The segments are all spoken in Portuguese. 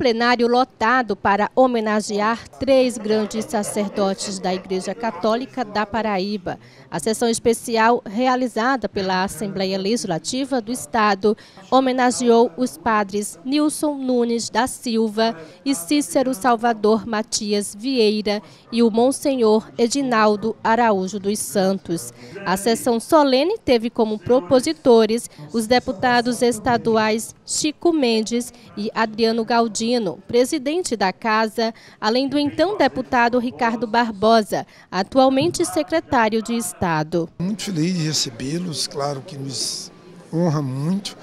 plenário lotado para homenagear três grandes sacerdotes da Igreja Católica da Paraíba. A sessão especial realizada pela Assembleia Legislativa do Estado homenageou os padres Nilson Nunes da Silva e Cícero Salvador Matias Vieira e o Monsenhor Edinaldo Araújo dos Santos. A sessão solene teve como propositores os deputados estaduais Chico Mendes e Adriano Galdino, presidente da casa, além do então deputado Ricardo Barbosa, atualmente secretário de Estado. Muito feliz de recebê-los, claro que nos honra muito.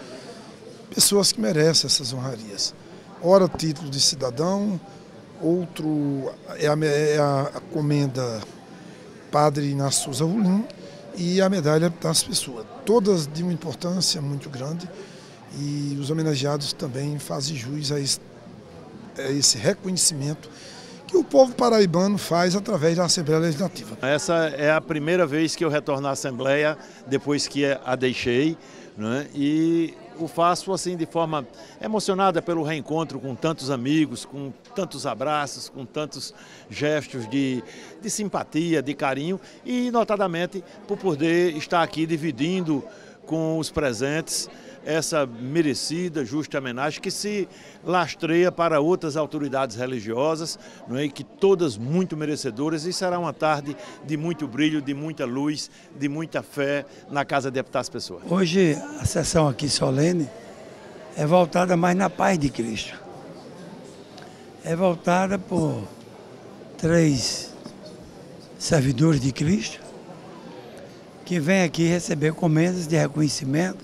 Pessoas que merecem essas honrarias. Ora, título de cidadão, outro é a, é a comenda Padre Inácio Souza e a medalha das pessoas. Todas de uma importância muito grande. E os homenageados também fazem jus a esse, a esse reconhecimento que o povo paraibano faz através da Assembleia Legislativa. Essa é a primeira vez que eu retorno à Assembleia depois que a deixei né? e o faço assim de forma emocionada pelo reencontro com tantos amigos, com tantos abraços, com tantos gestos de, de simpatia, de carinho e notadamente por poder estar aqui dividindo com os presentes essa merecida, justa homenagem que se lastreia para outras autoridades religiosas, não é? que todas muito merecedoras, e será uma tarde de muito brilho, de muita luz, de muita fé na Casa de aptas Pessoas. Hoje a sessão aqui solene é voltada mais na paz de Cristo. É voltada por três servidores de Cristo, quem vem aqui receber comendas de reconhecimento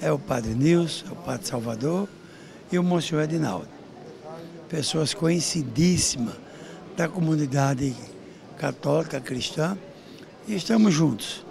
é o Padre Nilson, é o Padre Salvador e o Monsenhor Edinaldo. Pessoas conhecidíssimas da comunidade católica cristã e estamos juntos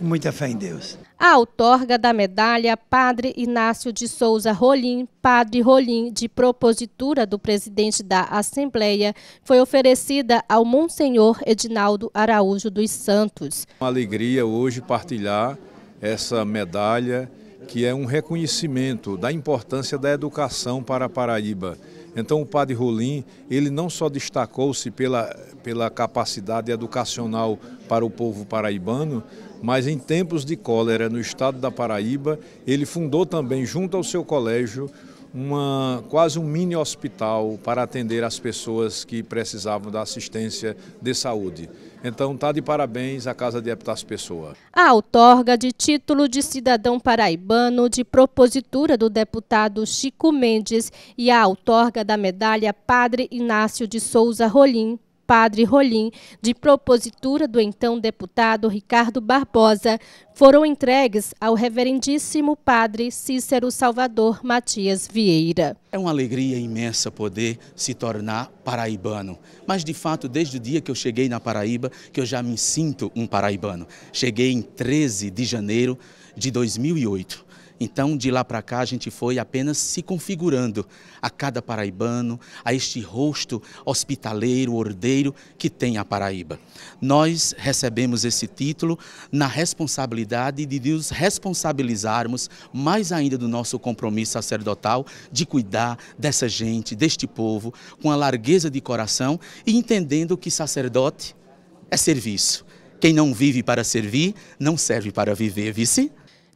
muita fé em Deus. A outorga da medalha, Padre Inácio de Souza Rolim, Padre Rolim, de propositura do presidente da Assembleia, foi oferecida ao Monsenhor Edinaldo Araújo dos Santos. Uma alegria hoje partilhar essa medalha, que é um reconhecimento da importância da educação para a Paraíba. Então o padre Rolim, ele não só destacou-se pela, pela capacidade educacional para o povo paraibano, mas em tempos de cólera no estado da Paraíba, ele fundou também, junto ao seu colégio, uma, quase um mini hospital para atender as pessoas que precisavam da assistência de saúde. Então, está de parabéns a Casa de Epitácio Pessoa. A outorga de título de cidadão paraibano de propositura do deputado Chico Mendes e a outorga da medalha Padre Inácio de Souza Rolim padre Rolim, de propositura do então deputado Ricardo Barbosa, foram entregues ao reverendíssimo padre Cícero Salvador Matias Vieira. É uma alegria imensa poder se tornar paraibano, mas de fato desde o dia que eu cheguei na Paraíba que eu já me sinto um paraibano. Cheguei em 13 de janeiro de 2008. Então, de lá para cá, a gente foi apenas se configurando a cada paraibano, a este rosto hospitaleiro, ordeiro que tem a Paraíba. Nós recebemos esse título na responsabilidade de nos responsabilizarmos mais ainda do nosso compromisso sacerdotal de cuidar dessa gente, deste povo, com a largueza de coração e entendendo que sacerdote é serviço. Quem não vive para servir, não serve para viver, vice?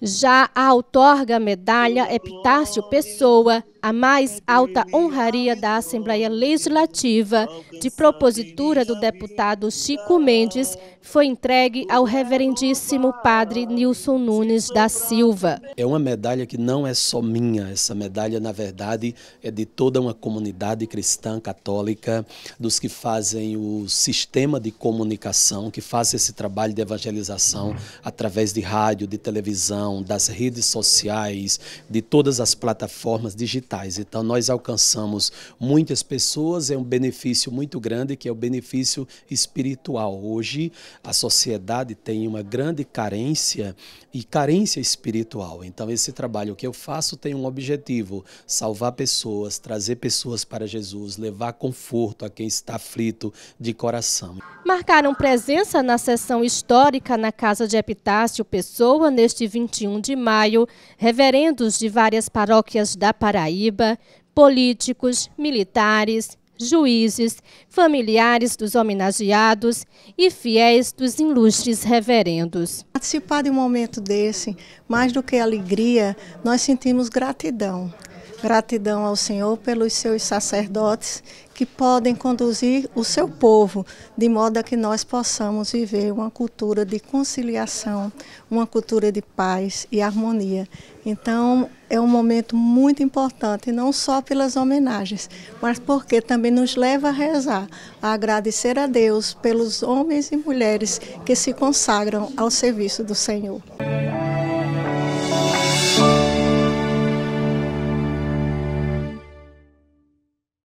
Já a outorga medalha Epitácio é Pessoa, a mais alta honraria da Assembleia Legislativa, de propositura do deputado Chico Mendes, foi entregue ao reverendíssimo padre Nilson Nunes da Silva. É uma medalha que não é só minha, essa medalha, na verdade, é de toda uma comunidade cristã católica, dos que fazem o sistema de comunicação, que faz esse trabalho de evangelização através de rádio, de televisão, das redes sociais, de todas as plataformas digitais. Então, nós alcançamos muitas pessoas, é um benefício muito grande, que é o benefício espiritual. Hoje, a sociedade tem uma grande carência e carência espiritual. Então, esse trabalho que eu faço tem um objetivo: salvar pessoas, trazer pessoas para Jesus, levar conforto a quem está aflito de coração. Marcaram presença na sessão histórica na Casa de Epitácio Pessoa neste 21. 21 de maio, reverendos de várias paróquias da Paraíba, políticos, militares, juízes, familiares dos homenageados e fiéis dos ilustres reverendos. Participar de um momento desse, mais do que alegria, nós sentimos gratidão. Gratidão ao Senhor pelos seus sacerdotes que podem conduzir o seu povo de modo a que nós possamos viver uma cultura de conciliação, uma cultura de paz e harmonia. Então, é um momento muito importante, não só pelas homenagens, mas porque também nos leva a rezar, a agradecer a Deus pelos homens e mulheres que se consagram ao serviço do Senhor.